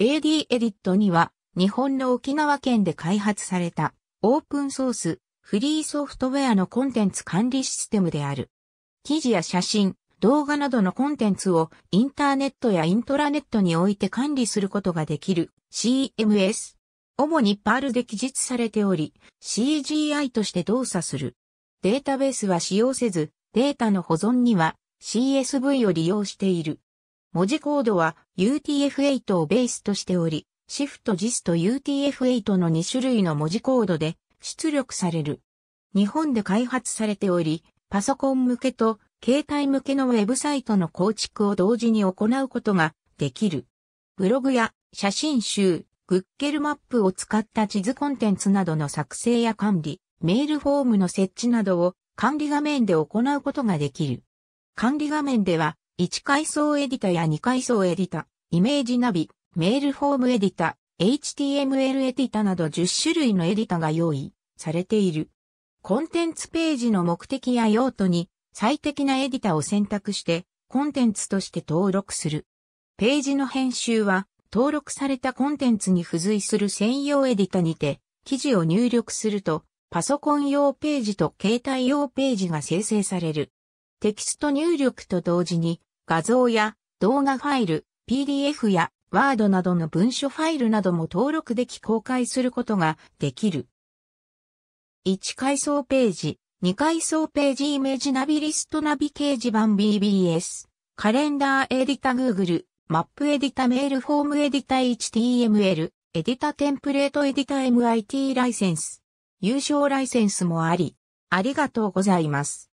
AD エディットには日本の沖縄県で開発されたオープンソースフリーソフトウェアのコンテンツ管理システムである。記事や写真、動画などのコンテンツをインターネットやイントラネットにおいて管理することができる CMS。主にパールで記述されており CGI として動作する。データベースは使用せずデータの保存には CSV を利用している。文字コードは UTF-8 をベースとしており、シフト JIS と UTF-8 の2種類の文字コードで出力される。日本で開発されており、パソコン向けと携帯向けのウェブサイトの構築を同時に行うことができる。ブログや写真集、Google マップを使った地図コンテンツなどの作成や管理、メールフォームの設置などを管理画面で行うことができる。管理画面では1階層エディタや2階層エディタ、イメージナビ、メールフォームエディタ、HTML エディタなど10種類のエディタが用意されている。コンテンツページの目的や用途に最適なエディタを選択してコンテンツとして登録する。ページの編集は登録されたコンテンツに付随する専用エディタにて記事を入力するとパソコン用ページと携帯用ページが生成される。テキスト入力と同時に画像や動画ファイル、PDF や Word などの文書ファイルなども登録でき公開することができる。1階層ページ、2階層ページイメージナビリストナビ掲示板 BBS、カレンダーエディタ Google、マップエディタメールフォームエディタ HTML、エディタテンプレートエディタ MIT ライセンス、優勝ライセンスもあり、ありがとうございます。